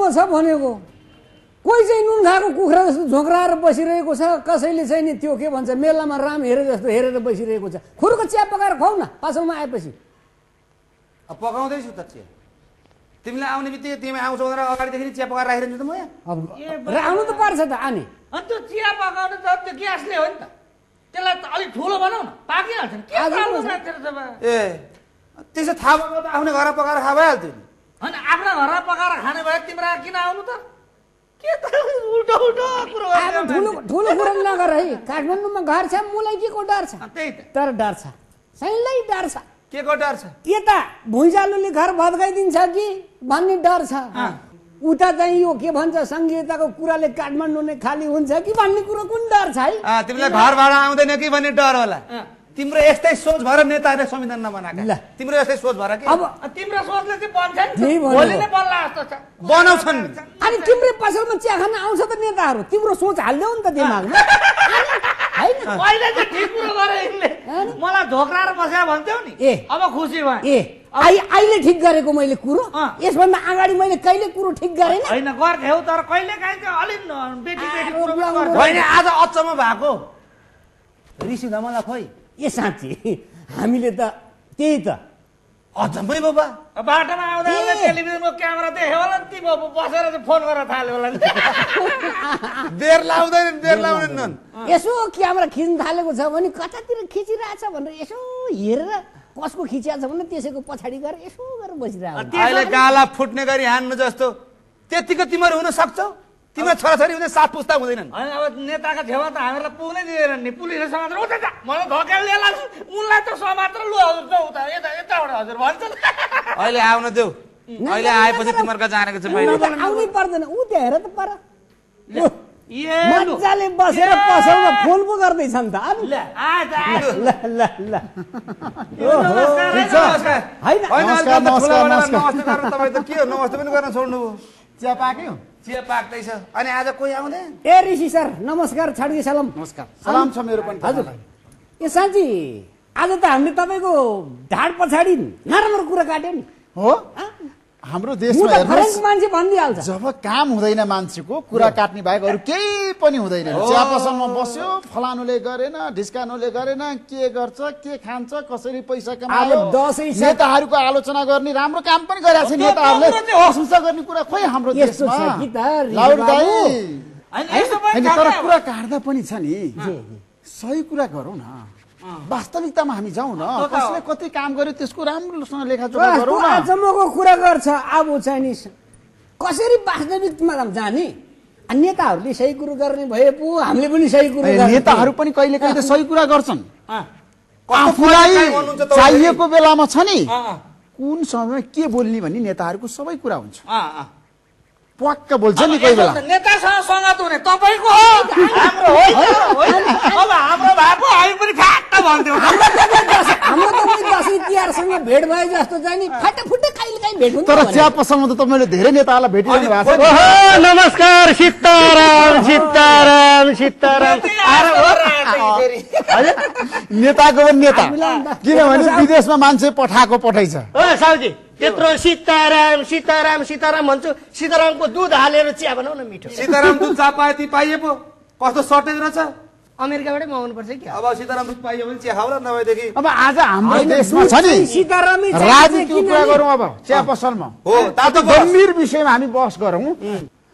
रूपमा छ भनेको कोही चाहिँ नुन खाएको कुखुरा जस्तो झोक्राएर बसिरहेको छ कसैले चाहिँ नि त्यो के भन्छ मेलामा राम हेरे जस्तो हेरेर बसिरहेको छ खुरको चिया पकाएर खुवाउ न पासमा आएपछि पकाउँदैछु त चिया तिमीलाई आउने बित्तिकै तिमी आउँछौ भनेर अगाडिदेखि चिया पकाएर राखिरहन्छु त म यहाँ आउनु त पर्छ त आने अनि त्यो चिया पकाउनु त त्यो ग्यासले हो नि त त्यसलाई त अलिक ठुलो बनाऊ न पाकिहाल्छ ए त्यसो थाहा भएको आफ्नो घर पकाएर खा भइहाल्थ्यो नि अनि आफ्ना घरमा पकाएर खाने भए तिम्रो किन आउनु त के त उल्टो उल्टो कुरो ठुलो ठुलो कुरो नगर है काठमाडौँमा घर छ मलाई के को डर छ तर डर छ सैलै डर छ के को डर छ यता भुइँचालोले घर भत्काइदिन्छ कि भन्ने डर छ उता चाहिँ यो के भन्छ सङ्घीयताको कुराले काठमाडौँ नै खाली हुन्छ कि भन्ने कुरो कुन डर छ है तिमीलाई घर भाडा आउँदैन कि भन्ने डर होला तिम्रो यस्तै सोच भएर नेताहरूले संविधान नबनाएको तिम्रो यस्तै सोच भएर कि अब तिम्रो सोचले चाहिँ बन्छ नि भोलि नै बन्ला छ बनाउँछन् अनि तिम्रो पसलमा चिया खान आउँछ त नेताहरू तिम्रो सोच हाल्दैौ नि त दिमागमा पहिले चाहिँ ठिक कुरो गरे यिनले मलाई झोक्राएर बसेर भन्थ्यौ नि अब खुसी भए ए अहिले ठिक गरेको मैले कुरो यसभन्दा अगाडि मैले कहिले कुरो ठिक गरेन होइन गर्थ्यौ तर कहिले काहीँ अलिक बेटी बेटी आज अचम्म भएको ऋषि धमला खोइ ए साँच्ची हामीले त त्यही त अझमै बाबा बाटोमा आउँदा आउँदा टेलिभिजनको क्यामेरा देख्यो होला नि बाबु बसेर चाहिँ फोन गरेर थाल्यो होला नि बेर लाउँदैन बेर लाउँदैन यसो क्यामेरा खिच्न थालेको छ भने कतातिर खिचिरहेछ भनेर यसो हेरेर कसको खिचिरहेको छ भने त्यसैको पछाडि गएर यसो गरेर बसिरहेको गाला फुट्ने गरी हान्नु जस्तो त्यतिको तिमीहरू हुन सक्छौ तिम्रो छोराछोरी हुँदै साथ पुस्ता हुँदैनन् अब नेताका छेउमा त हामीलाई पुग्नै दिँदैनन् नि पुलिसले समातेर उता जा मलाई धकेल लिएर लाग्छु उनलाई त समातेर लु हजुर त उता यता यताबाट हजुर भन्छ अहिले आउन देऊ अहिले आएपछि तिमीहरूको जानेको छ आउनै पर्दैन ऊ त हेर त पर मजाले बसेर पसल फोन पो गर्दैछन् त होइन नमस्ते पनि गर्न छोड्नु चिया पाक्यो चिया पाक्दैछ अनि आज कोही आउँदै ए ऋषि सर नमस्कार छाडुकी सलाम नमस्कार सलाम छ मेरो पनि हजुर ए साँची आज त हामीले तपाईँको ढाड पछाडि नराम्रो कुरा काट्यो नि हो हाम्रो देशमा मान्छे भनिदिइहाल्छ जब काम हुँदैन मान्छेको कुरा काट्ने बाहेक अरू केही पनि हुँदैन चियापसलमा बस्यो फलानुले गरेन ढिस्कानुले गरेन के गर्छ के खान्छ कसरी पैसा कमायो नेताहरूको आलोचना गर्ने राम्रो काम पनि गरेका छ नेताहरूले प्रशंसा गर्ने कुरा खोइ हाम्रो देशमा तर कुरा काट्दा पनि छ नि सही कुरा गरौँ न वास्तविकतामा हामी जाउँ न कसले कति काम गर्यो त्यसको राम्रोसँग लेखाजोखा गरौँ न कुरा गर्छ अब चाहिँ कसरी वास्तविकमा जाने नेताहरूले सही कुरो गर्ने भए पो हामीले पनि सही कुरो नेताहरू पनि कहिले कहिले सही कुरा गर्छन् आफूलाई चाहिएको बेलामा छ नि कुन समय के बोल्ने भन्ने नेताहरूको सबै कुरा हुन्छ पक्क बोल्छ नि कोही बेला नेतासँग सङ्गत हुने तपाईँको हाम्रो हाम्रो त तर तपाईँले धेरै नेताहरूलाई भेटिरहनु भएको छ नमस्कार नेताको पनि नेता किनभने विदेशमा मान्छे पठाएको पठाइछ त्यत्रो सीताराम सीताराम सीताराम भन्छु सीतारामको दुध हालेर चिया बनाऊ न मिठो सीताराम दुध चाह पाए ती पाइए पो कस्तो सर्टेज रहेछ अमेरिकाबाटै मगाउनु पर्छ कि अब सीताराम दुध पाइयो भने चिया खाउला नभएदेखि अब आज हाम्रो देशमा छ नि सीतारामै राजनीति कुरा गरौँ अब चिया पसलमा हो तातो गम्भीर विषयमा हामी बस गरौँ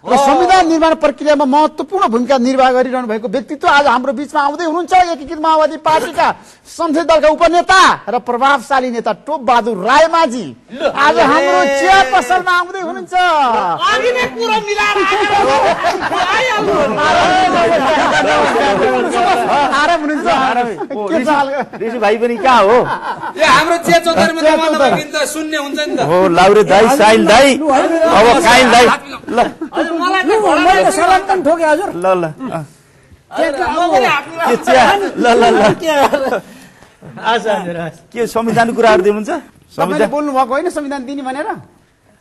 र संविधान निर्माण प्रक्रियामा महत्त्वपूर्ण भूमिका निर्वाह गरिरहनु भएको व्यक्तित्व आज हाम्रो बिचमा आउँदै हुनुहुन्छ एकीकृत माओवादी पार्टीका संसदीय दलका उपनेता र प्रभावशाली नेता टोप बहादुर रायमाझी आज हाम्रो चिया पसलमा आउँदै हुनुहुन्छ आराम हुनुहुन्छ पनि हो हाम्रो शून्य हुन्छ नि त हो लाउरे दाई साइल दाई अब काइल दाई ल पनि हजुर ल ल के संविधानको कुराहरू दिनुहुन्छ बोल्नु भएको होइन संविधान दिने भनेर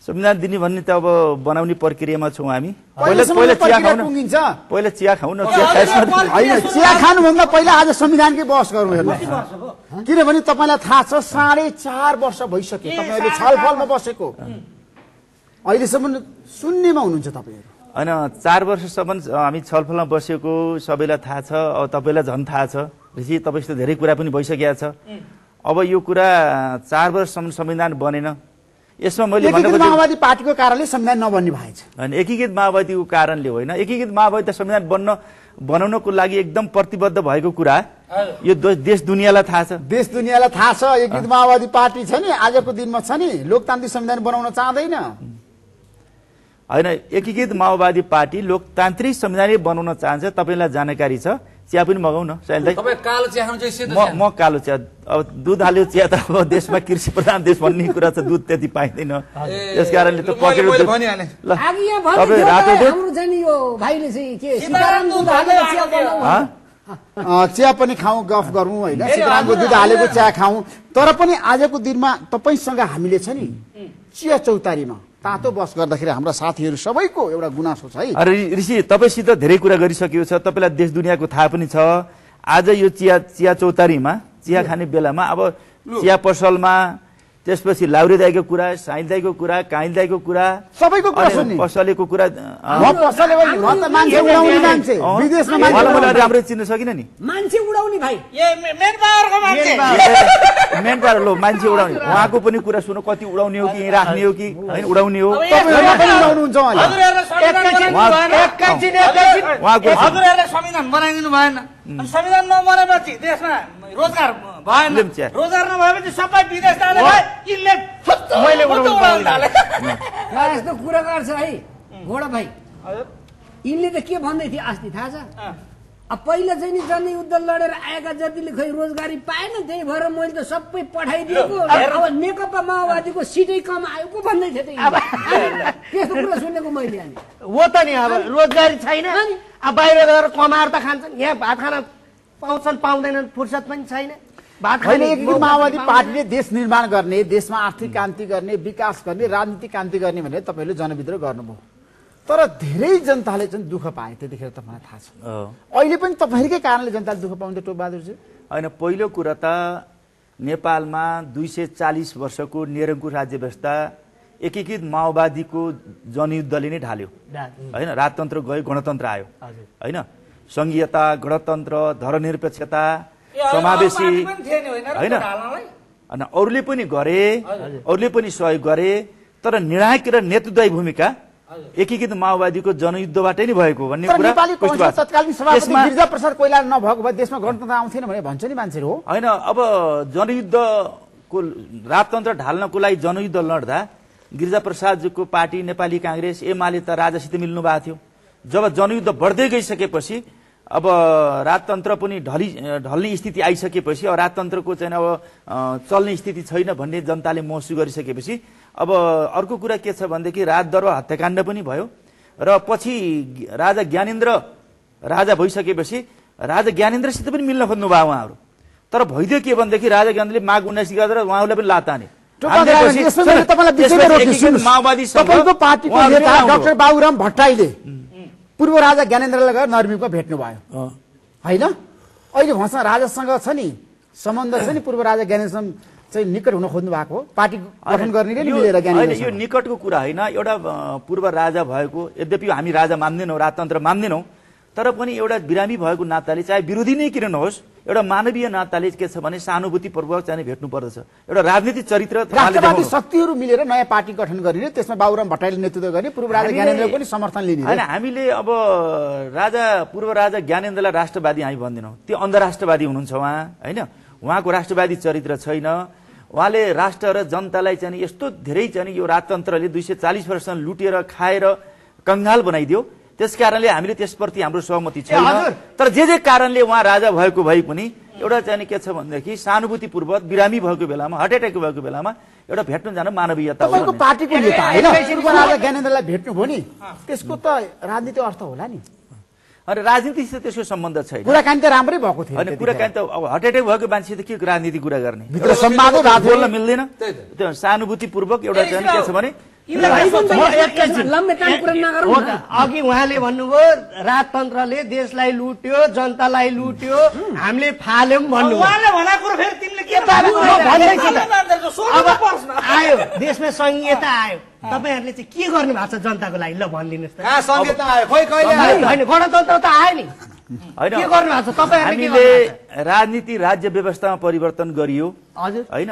संविधान दिने भन्ने त अब बनाउने प्रक्रियामा छौँ हामी पहिला चिया खाउन चिया चिया खानुभन्दा पहिला आज संविधानकै बहस गरौँ किनभने तपाईँलाई थाहा छ साढे चार वर्ष भइसक्यो तपाईँहरूले छलफलमा बसेको अहिलेसम्म सुन्नेमा हुनुहुन्छ तपाईँहरू होइन चार वर्षसम्म हामी छलफलमा बसेको सबैलाई थाहा छ अब तपाईँलाई झन् थाहा छ ऋषि तपाईँसित धेरै कुरा पनि भइसकेको छ अब यो कुरा चार वर्षसम्म संविधान बनेन यसमा मैले माओवादी पार्टीको कारणले संविधान नबन्ने भएछ होइन एकीकृत माओवादीको कारणले होइन एकीकृत माओवादी त संविधान बन्न बनाउनको लागि एकदम प्रतिबद्ध भएको कुरा यो देश दुनियाँलाई थाहा छ देश दुनियाँलाई थाहा छ एकीकृत माओवादी पार्टी छ नि आजको दिनमा छ नि लोकतान्त्रिक संविधान बनाउन चाहँदैन होइन एकीकृत माओवादी पार्टी लोकतान्त्रिक संविधानले बनाउन चाहन्छ तपाईँलाई जानकारी छ चिया पनि मगाउन म कालो चिया अब दुध हाल्यो चिया त अब देशमा कृषि प्रधान देश भन्ने कुरा त दुध त्यति पाइँदैन त्यस कारणले त पकेट चिया पनि खाउँ गफ गरौँ होइन सीतारामको दुध हालेको चिया खाउँ तर पनि आजको दिनमा तपाईँसँग हामीले छ नि चिया चौतारीमा तातो बस गर्दाखेरि हाम्रा साथीहरू सबैको एउटा गुनासो छ है ऋषि तपाईँसित धेरै कुरा गरिसकेको छ तपाईँलाई देश दुनियाँको थाहा पनि छ आज यो चिया चिया चौतारीमा चिया खाने बेलामा अब चिया पसलमा त्यसपछि लाउरे दाईको कुरा साइल दाईको कुरा काइल दाईको कुरा सबैको कुरा सुन्ने पसलेको कुरा म पसले भयो म त मान्छे उडाउने मान्छे विदेशमा मान्छे मलाई राम्रो चिन्न सकिन नि मान्छे उडाउने भाइ ए मेन पावरको मान्छे मेन पावर लो मान्छे उडाउने उहाँको पनि कुरा सुनो कति उडाउने हो कि राख्ने हो कि हैन उडाउने हो तपाईहरुले पनि उडाउनुहुन्छ उहाँले एकैछिन एकैछिन हजुरहरुले संविधान बनाइदिनु भएन संविधान नबनेपछि देशमा रोजगार नभए सबै विदेश यिनले यस्तो कुरा गर्छ है घोडा भाइ यिनले त के भन्दै थिए अस्ति थाहा छ अब पहिला चाहिँ नि जनयुद्ध लडेर आएका जतिले खै रोजगारी पाएन त्यही भएर मैले त सबै पठाइदिएको अब नेकपा माओवादीको सिटै कम आयो को भन्दै थियो त्यस्तो कुरा सुनेको मैले अनि हो त नि अब रोजगारी छैन अब बाहिर गएर कमाएर त खान्छन् यहाँ भात खाना पाउँछन् पाउँदैनन् फुर्सद पनि छैन माओवादी पार्टीले देश निर्माण गर्ने देशमा आर्थिक क्रान्ति गर्ने विकास गर्ने राजनीतिक क्रान्ति गर्ने भनेर तपाईँले जनविद्रोह गर्नुभयो तर धेरै जनताले चाहिँ दुःख पाए त्यतिखेर तपाईँलाई थाहा छ अहिले पनि तपाईँकै कारणले जनताले दुःख पाउँछ टोपबहादुरजी होइन पहिलो कुरा त नेपालमा दुई सय चालिस वर्षको निरङ्कुश राज्य व्यवस्था एकीकृत माओवादीको जनयुद्धले नै ढाल्यो होइन राजतन्त्र गयो गणतन्त्र आयो होइन सङ्घीयता गणतन्त्र धर्मनिरपेक्षता समावेशी होइन अनि अरूले पनि गरे अरूले पनि सहयोग गरे तर निर्णायक र नेतृत्वदायी भूमिका एकीकृत माओवादीको जनयुद्धबाटै नै भएको भन्ने कुरा नभएको भए देशमा गणतन्त्र आउँथेन भने भन्छ नि मान्छेहरू होइन अब जनयुद्धको राजतन्त्र ढाल्नको लागि जनयुद्ध लड्दा गिरिजाप्रसादको पार्टी नेपाली काङ्ग्रेस एमाले त राजासित मिल्नु भएको थियो जब जनयुद्ध बढ्दै गइसकेपछि अब राजतन्त्र पनि ढली ढल्ने स्थिति आइसकेपछि अब राजतन्त्रको चाहिँ अब चल्ने स्थिति छैन भन्ने जनताले महसुस गरिसकेपछि अब अर्को कुरा के छ भनेदेखि राजदरबार हत्याकाण्ड पनि भयो र पछि राजा ज्ञानेन्द्र राजा भइसकेपछि राजा ज्ञानेन्द्रसित पनि मिल्न खोज्नु भयो उहाँहरू तर भइदियो के भनेदेखि राजा ज्ञानेन्द्रले माघ उन्नाइस गरेर उहाँहरूलाई पनि लाताने माओवादी डाक्टर बाबुराम भट्टराईले पूर्व राजा ज्ञानेन्द्रले गएर नर्मीको भयो होइन अहिले उहाँसँग राजासँग छ नि सम्बन्ध छ नि पूर्व राजा ज्ञानेन्द्रसँग चाहिँ निकट हुन खोज्नु भएको हो पार्टी गठन गर्ने मिलेर यो निकटको कुरा होइन एउटा पूर्व राजा भएको यद्यपि हामी राजा मान्दैनौँ राजतन्त्र मान्दैनौँ तर पनि एउटा बिरामी भएको नाताले चाहे विरोधी नै किन नहोस् एउटा मानवीय नाताले के छ भने सहानुभूतिपूर्वक चाहिँ भेट्नु पर्दछ एउटा राजनीतिक चरित्र शक्तिहरू मिलेर नयाँ पार्टी गठन गरिने त्यसमा बाबुराम भट्टराईले नेतृत्व गर्ने पूर्व राजा ज्ञानेन्द्र पनि समर्थन लिने होइन हामीले अब राजा पूर्व राजा ज्ञानेन्द्रलाई राष्ट्रवादी हामी भन्दैनौँ त्यो अन्धराष्ट्रवादी हुनुहुन्छ उहाँ होइन उहाँको राष्ट्रवादी चरित्र छैन उहाँले राष्ट्र र जनतालाई चाहिँ यस्तो धेरै चाहिँ यो राजतन्त्रले दुई सय चालिस वर्षसम्म लुटेर खाएर कङ्गाल बनाइदियो त्यसकारणले हामीले त्यसप्रति हाम्रो सहमति छैन तर जे जे कारणले उहाँ राजा भएको भए पनि एउटा चाहिँ के छ भनेदेखि सानुभूतिपूर्वक बिरामी भएको बेलामा हार्ट एट्याक भएको बेलामा एउटा भेट्नु जानु मानवीयता हो पार्टीको नेता राजा ज्ञानेन्द्रलाई नि त्यसको त राजनीति अर्थ होला नि अनि राजनीतिसित त्यसको सम्बन्ध छैन कुराकानी त राम्रै भएको थियो अनि कुराकानी त अब हार्ट एट्याक भएको मान्छे त के राजनीति कुरा गर्ने बोल्न मिल्दैन सहानुभूतिपूर्वक एउटा चाहिँ के छ भने अघि उहाँले भन्नुभयो राजतन्त्रले देशलाई लुट्यो जनतालाई लुट्यो हामीले फाल्यौँ भन्नु आयो देशमा संहिता आयो तपाईँहरूले चाहिँ के गर्नु भएको छ जनताको लागि ल भनिदिनुहोस् गणतन्त्र त आयो नि हामीले राजनीति राज्य व्यवस्थामा परिवर्तन गरियो होइन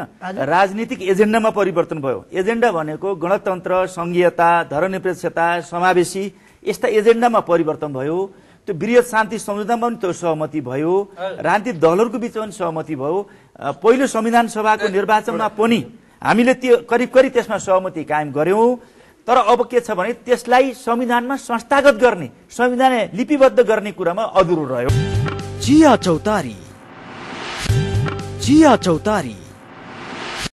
राजनीतिक एजेन्डामा परिवर्तन भयो एजेन्डा भनेको गणतन्त्र संघीयता धरनिरपेक्षता समावेशी यस्ता एजेन्डामा परिवर्तन भयो त्यो वृहत शान्ति सम्झौतामा पनि त्यो सहमति भयो राजनीतिक दलहरूको बिचमा पनि सहमति भयो पहिलो संविधान सभाको निर्वाचनमा पनि हामीले त्यो करिब करिब त्यसमा सहमति कायम गऱ्यौँ तर अब के छ भने त्यसलाई संविधानमा संस्थागत गर्ने संविधान लिपिबद्ध गर्ने कुरामा अधुरो रह्यो चिया चौतारी चिया चौतारी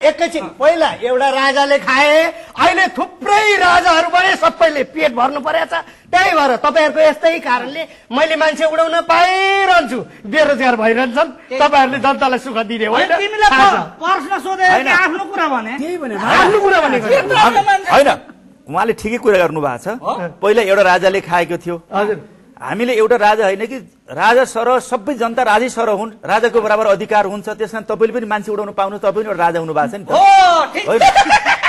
एकैछिन पहिला एउटा राजाले खाए अहिले थुप्रै राजाहरू पनि सबैले पेट भर्नु परेको छ त्यही भएर तपाईँहरूको यस्तै कारणले मैले मान्छे उडाउन पाइरहन्छु बेरोजगार भइरहन्छन् तपाईँहरूले जनतालाई सुख दिने होइन उहाँले ठिकै कुरा गर्नु भएको छ पहिला एउटा राजाले खाएको थियो हजुर हामीले एउटा राजा होइन कि राजा सर सबै जनता राजै सर हुन् राजाको बराबर अधिकार हुन्छ त्यस कारण तपाईँले पनि मान्छे उडाउनु पाउनु तपाईँ पनि एउटा राजा हुनु भएको छ नि त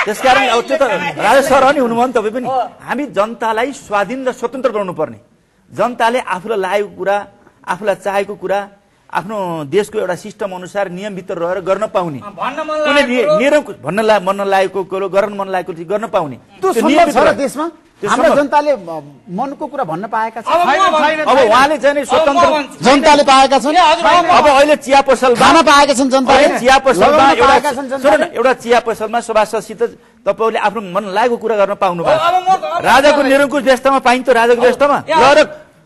त्यस कारण अब त्यो त राजा सर नि हुनुभयो नि तपाईँ पनि हामी जनतालाई स्वाधीन र स्वतन्त्र बनाउनु पर्ने जनताले आफूलाई लागेको कुरा आफूलाई चाहेको कुरा आफ्नो देशको एउटा सिस्टम अनुसार नियमभित्र रहेर गर्न पाउने भन्न मन लागेको कुरो गर्न मन लागेको गर्न पाउने जनताले एउटा चिया पसलमा सभासदसित तपाईँले आफ्नो मन लागेको कुरा गर्न पाउनु राजाको निरङ्कुश व्यवस्थामा पाइन्छ राजाको व्यवस्थामा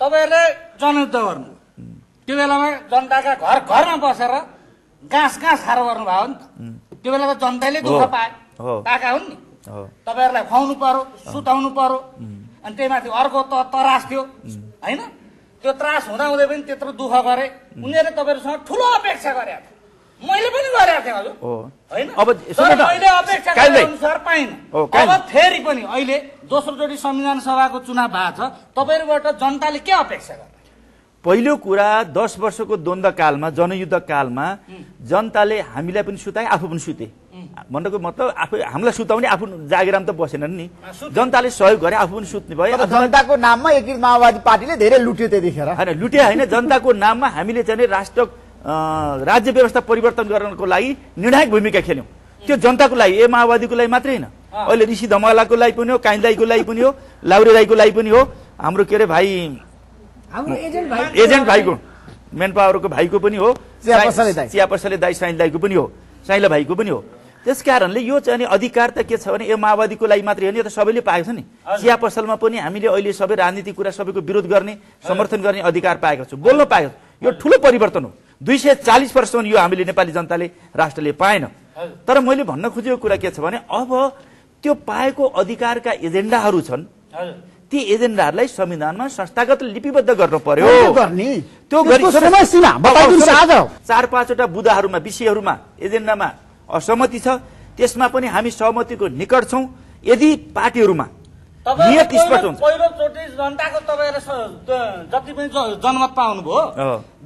तपाईँहरूले जनयुद्ध गर्नु त्यो बेलामा जनताका घर घरमा बसेर घाँस घाँस खाएर गर्नुभयो नि त त्यो बेला त जनताले दुःख पाए पाएका हुन् नि तपाईँहरूलाई खुवाउनु पर्यो सुताउनु पर्यो अनि त्यही माथि अर्को त त्रास थियो होइन त्यो त्रास हुँदाहुँदै पनि त्यत्रो दुःख गरे उनीहरूले तपाईँहरूसँग ठुलो अपेक्षा गरे मैले पनि गरेको थिएँ हजुर होइन मैले अपेक्षा अनुसार पाइनँ अब फेरि पनि अहिले दोस्रोचोटि संविधान सभाको चुनाव भएको छ तपाईँहरूबाट जनताले के अपेक्षा गर्छ पहिलो कुरा दस वर्षको द्वन्द्वकालमा जनयुद्धकालमा जनताले हामीलाई पनि सुताए आफू पनि सुते भन्नुको मतलब आफै हामीलाई सुताउने आफू जागिरामा त बसेनन् नि जनताले सहयोग गरे आफू पनि सुत्ने भयो जनताको नाममा एकीकृत माओवादी पार्टीले धेरै लुट्यो त्यतिखेर होइन लुटे होइन जनताको नाममा हामीले चाहिँ राष्ट्र राज्य व्यवस्था परिवर्तन गर्नको लागि निर्णायक भूमिका खेल्यौँ त्यो जनताको लागि ए माओवादीको लागि मात्रै होइन Ah. अहिले ऋषि धमालाको लागि पनि हो काहीँ दाईको लागि पनि हो लाउरे राईको लागि पनि हो हाम्रो के अरे भाइ एजेन्ट भाइको मेन पावरको भाइको पनि हो चिया पसले दाई साइल दाईको पनि हो साइला भाइको पनि हो त्यस कारणले यो चाहिँ अधिकार त के छ भने यो माओवादीको लागि मात्रै होइन यो त सबैले पाएको छ नि चिया पसलमा पनि हामीले अहिले सबै राजनीतिक कुरा सबैको विरोध गर्ने समर्थन गर्ने अधिकार पाएको छौँ बोल्न पाएको यो ठुलो परिवर्तन हो दुई सय चालिस वर्षसम्म यो हामीले नेपाली जनताले राष्ट्रले पाएन तर मैले भन्न खोजेको कुरा के छ भने अब त्यो पाएको अधिकारका एजेन्डाहरू छन् ती एजेन्डाहरूलाई संविधानमा संस्थागत लिपिबद्ध गर्नु पर्यो त्यो चार पाँचवटा बुदाहरूमा विषयहरूमा एजेन्डामा असहमति छ त्यसमा पनि हामी सहमतिको निकट छौँ यदि पार्टीहरूमा नियत स्पष्ट हुन्छ पहिलोचोटि जनताको तपाईँहरू जति पनि जनमत पाउनुभयो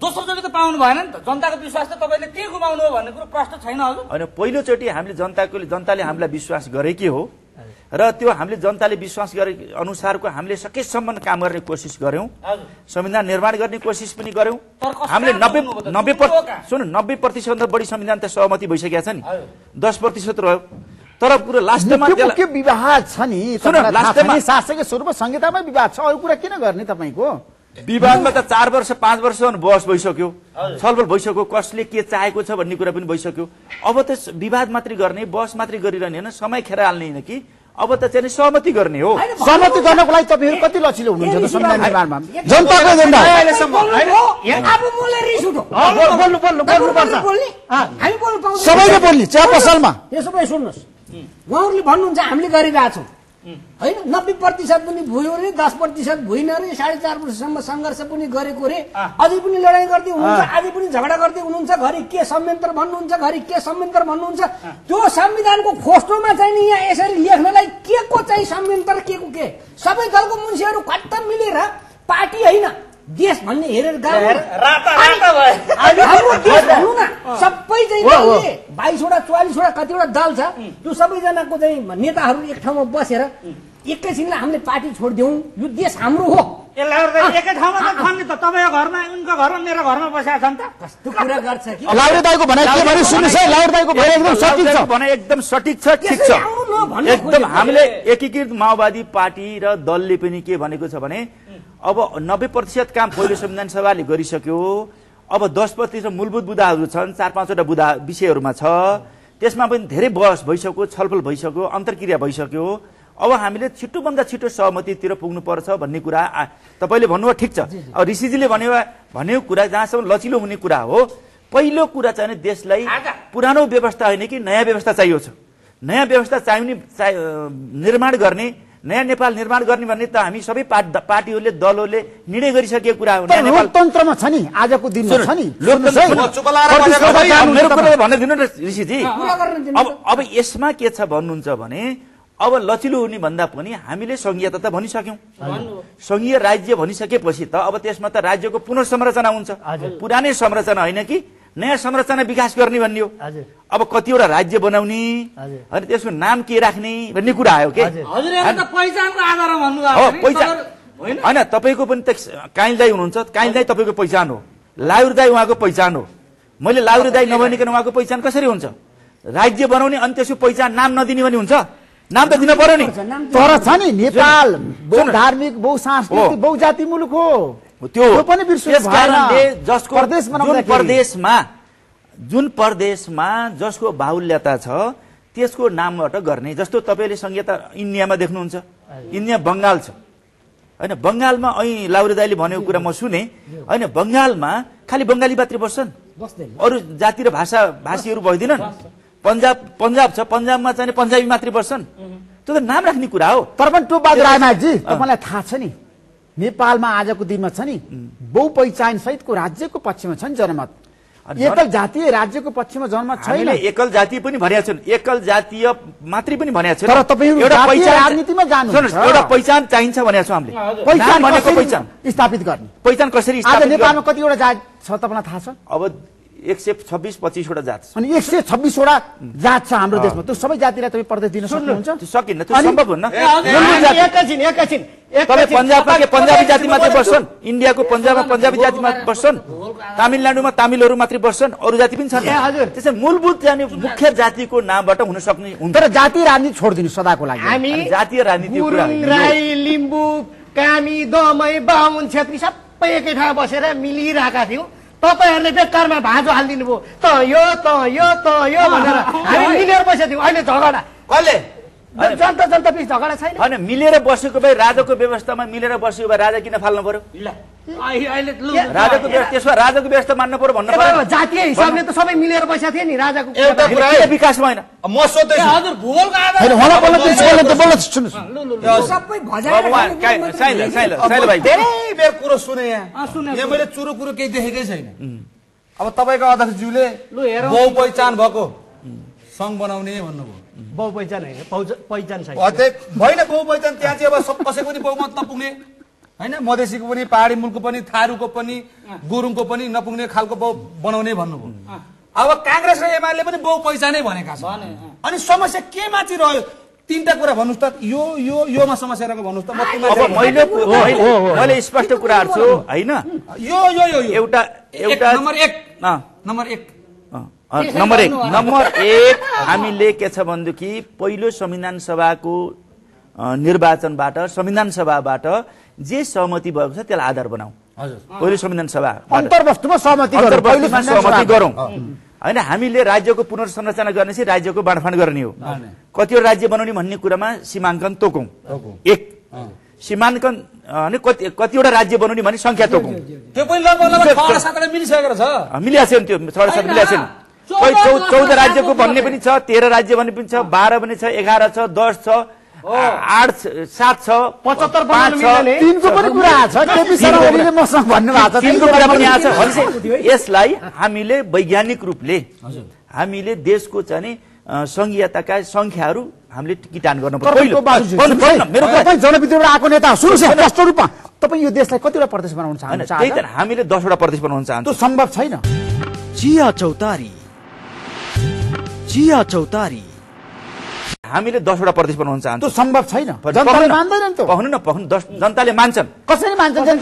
दोस्रोचोटि त पाउनु भएन नि त जनताको विश्वास त तपाईँले के गुमाउनु हो भन्ने कुरो प्रश्न छैन हजुर होइन पहिलोचोटि हामीले जनताको जनताले हामीलाई विश्वास गरेकै हो र त्यो हामीले जनताले विश्वास गरे अनुसारको हामीले सकेसम्म काम गर्ने कोसिस गऱ्यौँ संविधान निर्माण गर्ने कोसिस पनि गऱ्यौँ हामीले नब्बे नब्बे सुन नब्बे प्रतिशतभन्दा बढी संविधान त सहमति भइसकेका छ नि दस प्रतिशत रह्यो तर पुरो लास्टमा विवाह छ नि शासकीय स्वरूप संहितामा विवाह छ अरू कुरा किन गर्ने तपाईँको विवादमा त चार वर्ष पाँच वर्ष बहस भइसक्यो छलफल भइसक्यो कसले के चाहेको छ भन्ने कुरा पनि भइसक्यो अब त विवाद मात्रै गर्ने बहस मात्रै गरिरहने होइन समय खेर हाल्ने होइन कि अब त चाहिँ सहमति गर्ने हो सहमति गर्नको लागि तपाईँहरू कति लचिलो हुनुहुन्छ संविधान निर्माणमा जनताको एजेन्डा रिस सबैले बोल्ने चिया पसलमा यो सुन्नुहोस् उहाँहरूले भन्नुहुन्छ हामीले गरिरहेछौँ होइन नब्बे प्रतिशत पनि भयो रे दस प्रतिशत भुइन रे साढे चार वर्षसम्म सङ्घर्ष पनि गरेको रे अझै पनि लडाइँ गर्दै हुनुहुन्छ अझै पनि झगडा गर्दै हुनुहुन्छ घरि के संयन्त्र भन्नुहुन्छ घरि के संयन्त्र भन्नुहुन्छ त्यो संविधानको खोस्टोमा चाहिँ नि यहाँ यसरी लेख्नलाई के को चाहिँ संयन्त्र के को के सबै दलको मान्छेहरू खट्ट मिलेर पार्टी होइन देश भन्ने हेरेर गाउँ बाइसवटा चौवालिसवटा कतिवटा दल छ त्यो सबैजनाको चाहिँ नेताहरू एक ठाउँमा बसेर एकैछिनलाई हामीले पार्टी छोडिदिउँ यो देश हाम्रो हो एकै ठाउँमा तपाईँको घरमा उनको एकीकृत माओवादी पार्टी र दलले पनि के भनेको छ भने अब नब्बे प्रतिशत काम पहिलो संविधान सभाले गरिसक्यो अब दस प्रतिशत मूलभूत बुदाहरू छन् चार पाँचवटा बुदा विषयहरूमा छ त्यसमा पनि धेरै बहस भइसक्यो छलफल भइसक्यो अन्तर्क्रिया भइसक्यो अब हामीले छिटोभन्दा छिटो सहमतितिर पुग्नुपर्छ भन्ने कुरा तपाईँले भन्नुभयो ठिक छ अब ऋषिजीले भन्यो भन्यो कुरा जहाँसम्म लचिलो हुने कुरा हो पहिलो कुरा चाहिँ देशलाई पुरानो व्यवस्था होइन कि नयाँ व्यवस्था चाहियो छ नयाँ व्यवस्था चाहिने निर्माण गर्ने नयाँ नेपाल निर्माण गर्ने भन्ने त हामी सबै पार्टीहरूले दलहरूले निर्णय गरिसकेको कुरा हो लोकतन्त्रमा छ नि आजको दिनमा छ नि दिनु ऋषिजी अब अब यसमा के छ भन्नुहुन्छ भने अब लचिलो हुने भन्दा पनि हामीले संघीयता त भनिसक्यौँ संघीय राज्य भनिसकेपछि त अब त्यसमा त राज्यको पुनर्संरचना हुन्छ पुरानै संरचना होइन कि नयाँ संरचना विकास गर्ने भन्ने हो अब कतिवटा राज्य बनाउने अनि त्यसको नाम के राख्ने भन्ने कुरा आयो के पहिचान होइन तपाईँको पनि त दाई हुनुहुन्छ दाई तपाईँको पहिचान हो दाई उहाँको पहिचान हो मैले दाई नभनिकन उहाँको पहिचान कसरी हुन्छ राज्य बनाउने अनि त्यसको पहिचान नाम नदिने भने हुन्छ नाम त दिन पर्यो नि तर छ नि नेपाल धार्मिक बहुसांस्कृतिक बहुजाति मुलुक हो त्यो पनि जसको प्रदेशमा जुन प्रदेशमा जसको बाहुल्यता छ त्यसको नामबाट गर्ने जस्तो तपाईँले संहिता इन्डियामा देख्नुहुन्छ इन्डिया बङ्गाल छ होइन बङ्गालमा ऐ लाउरे दाईले भनेको कुरा म सुने होइन बङ्गालमा खालि बङ्गाली मात्रै बस्छन् अरू जाति र भाषा भाषीहरू बस्दैनन् पन्जाब पन्जाब छ पन्जाबमा चाहिँ पन्जाबी मात्रै बस्छन् त्यो त नाम राख्ने कुरा हो तर तर्पण टोबहादुर रायमाझी मलाई थाहा छ नि नेपालमा आजको दिनमा छ नि बहुपहिचान सहितको राज्यको पक्षमा छ नि जनमत एकल जातीय राज्यको पक्षमा जनमत छैन एकल जातीय पनि भनेका छन् एकल जातीय मात्रै पनि भनेका छन् तर राजनीतिमा जानु एउटा पहिचान चाहिन्छ भनेका छौँ हामीले पहिचान भनेको पहिचान स्थापित गर्ने पहिचान कसरी आज नेपालमा कतिवटा जात छ तपाईँलाई थाहा छ अब एक सय छब्बिस पच्चिसवटा जात छ अनि एक सय छब्बिसवटा जात छ हाम्रो देशमा त्यो सबै जातिलाई तपाईँ प्रदेश दिन सक्नुहुन्छ सकिन्न त्यो सम्भव हुन्न तपाईँ पन्जाबमा के पन्जाबी जाति मात्रै बस्छन् इन्डियाको पन्जाबमा पन्जाबी जाति मात्रै बस्छन् तामिलनाडुमा तामिलहरू मात्रै बस्छन् अरू जाति पनि छन् त्यसै मूलभूत जाने मुख्य जातिको नामबाट हुन सक्ने हुन्छ तर जातीय राजनीति छोडिदिनु सदाको लागि हामी जातीय राजनीति लिम्बू कामी दमै बाहुन छेत्री सबै एकै ठाउँ बसेर मिलिरहेका थियौँ तपाईँहरूले बेकारमा भाँजो हालिदिनु भयो त यो त यो त यो भनेर हामी मिलेर पैसा दिउँ अहिले झगडा कहिले जनता जनता बिच झगडा छैन होइन मिलेर बसेको भए राजाको व्यवस्थामा मिलेर बसेको भए राजा किन फाल्नु पर्यो राजाको त्यसमा राजाको व्यवस्था मान्नु पर्यो भन्नु पर्यो जातीय हिसाबले त सबै मिलेर बसेको थिए नि राजाको एउटा कुरा विकासमा होइन म सोध्दैछु हजुर भूगोलको आधार सबै भजाएर साइल साइल साइल भाइ धेरै बेर कुरो सुने यहाँ यहाँ मैले चुरु कुरो केही देखेकै छैन अब तपाईँको अध्यक्षज्यूले बहु पहिचान भएको सङ्घ बनाउने भन्नुभयो बहुपहिचान होइन पहिचान छैन होइन बहुपहिचान त्यहाँ चाहिँ अब कसैको पनि बहुमत नपुग्ने होइन मधेसीको पनि पहाडी मुलको पनि थारूको पनि गुरुङको पनि नपुग्ने खालको बहु बनाउने भन्नुभयो अब काङ्ग्रेस र एमाले पनि बहु पहिचानै भनेका छन् अनि समस्या के माथि रह्यो तिनवटा कुरा भन्नुहोस् त यो यो योमा समस्या रहेको भन्नुहोस् त मैले मैले स्पष्ट कुराहरू छु होइन यो यो एउटा एउटा नम्बर एक नम्बर एक नम्बर एक नम्बर एक हामीले के छ भनेदेखि पहिलो संविधान सभाको निर्वाचनबाट संविधान सभाबाट जे सहमति भएको छ त्यसलाई आधार बनाऊ पहिलो संविधान सभा सहमति सहमति गरौँ होइन हामीले राज्यको पुनर्संरचना गर्ने चाहिँ राज्यको बाँडफाँड गर्ने हो कतिवटा राज्य बनाउने भन्ने कुरामा सीमाङ्कन तोकौँ एक सीमाङ्कन कतिवटा राज्य बनाउने भन्ने सङ्ख्या तोकौँ त्यो पनि मिलिसकेको छ छैन त्यो छ चौध राज्यको भन्ने पनि छ तेह्र राज्य भन्ने पनि छ बाह्र पनि छ एघार छ दस छ आठ सात छ पचहत्तर तिनको पनि कुरा छ यसलाई हामीले वैज्ञानिक रूपले हामीले देशको चाहिँ संघीयताका संख्याहरू हामीले किटान गर्नुपर्छ पर्छ रूपमा तपाईँ यो देशलाई कतिवटा प्रदेश बनाउन चाहनुहुन्छ हामीले दसवटा प्रदेश बनाउन चाहन्छौँ सम्भव छैन चिया चौतारी जिया चौतारी हामीले दसवटा प्रदेश बनाउन चाहन्छौँ सम्भव छैन जनताले न जनताले मान्छन् कसरी जनताले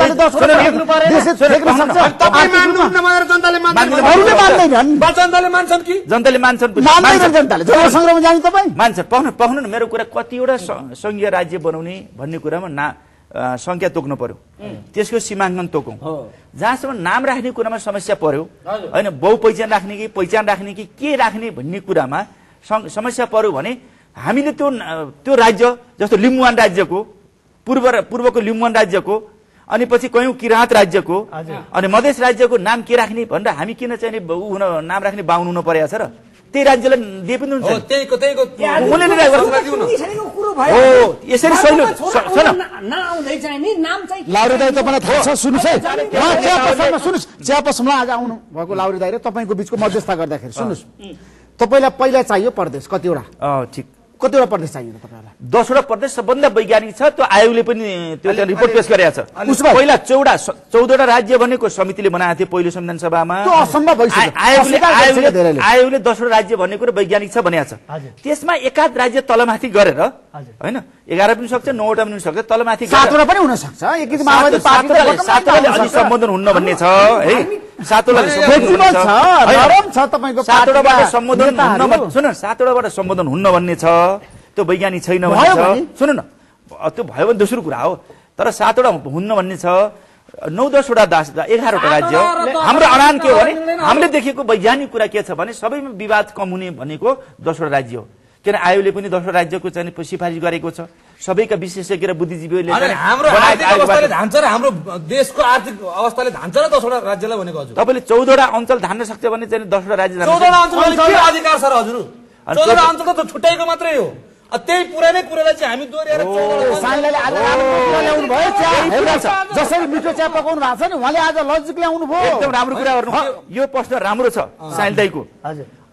मान्छन् जनताले मान्छन् न मेरो कुरा कतिवटा संघीय राज्य बनाउने भन्ने कुरामा ना सङ्ख्या तोक्नु पर्यो त्यसको सीमाङ्कन तोकौँ जहाँसम्म नाम राख्ने कुरामा समस्या पर्यो होइन बहु पहिचान राख्ने कि पहिचान राख्ने कि के राख्ने भन्ने कुरामा समस्या पर्यो भने हामीले त्यो त्यो राज्य जस्तो लिम्बुवान राज्यको पूर्व पूर्वको लिम्बुवान राज्यको अनि पछि कयौँ किराँत राज्यको अनि मधेस राज्यको नाम के राख्ने भनेर हामी किन चाहिने हुन नाम राख्ने बाहुन हुनु परेको छ र त्यही राज्यलाई दिए पनि हुन्छ यसरी सहिलो लाउरे दाई तपाईँलाई थाहा छ सुन्नुहोस् है चिया पसलमा सुन्नुहोस् चिया पसलमा आज आउनु भएको लाउरे दाई र तपाईँको बिचको मध्यस्था गर्दाखेरि सुन्नुहोस् तपाईँलाई पहिला चाहियो परदेश कतिवटा ठिक कतिवटा प्रदेश चाहियो तपाईँहरूलाई दसवटा प्रदेश सबभन्दा वैज्ञानिक छ त्यो आयोगले पनि त्यो रिपोर्ट पेश गरेका छ पहिला चौडा चौधवटा राज्य भनेको समितिले बनाएको थियो पहिलो संविधान सभामा आयोगले दसवटा राज्य भन्ने र वैज्ञानिक छ भनेको छ त्यसमा एकाध राज्य तलमाथि गरेर होइन एघार पनि सक्छ नौवटा पनि सक्छ तलमाथि सातवटा पनि हुन सक्छ सम्बोधन हुन्न भन्ने छ है सातवटाबाट सम्बोधन हुन्न भन्ने छ त्यो वैज्ञानिक छैन सुन न त्यो भयो भने दोस्रो कुरा हो तर सातवटा हुन्न भन्ने छ नौ दसवटा दास एघारवटा राज्य हाम्रो अडान के हो भने हामीले देखेको वैज्ञानिक कुरा के छ भने सबैमा विवाद कम हुने भनेको दसवटा राज्य हो किन आयोले पनि दसवटा राज्यको चाहिँ सिफारिस गरेको छ सबैका विशेषज्ञ र बुद्धिजीवीहरूले हाम्रो देशको आर्थिक अवस्थाले धान्छ र दसवटा राज्यलाई भनेको हजुर तपाईँले चौधवटा अञ्चल धान्न सक्छ भने चाहिँ दसवटा राज्य अधिकार छ हजुर चौधवटा अञ्चल त छुट्याएको मात्रै हो त्यही पुरानै कुरालाई चाहिँ हामी दोहोऱ्याएर जसरी मिठो चिया पकाउनु भएको छ नि उहाँले आज लजिक ल्याउनु भयो एकदम राम्रो कुरा गर्नु यो प्रश्न राम्रो छ साइल दाईको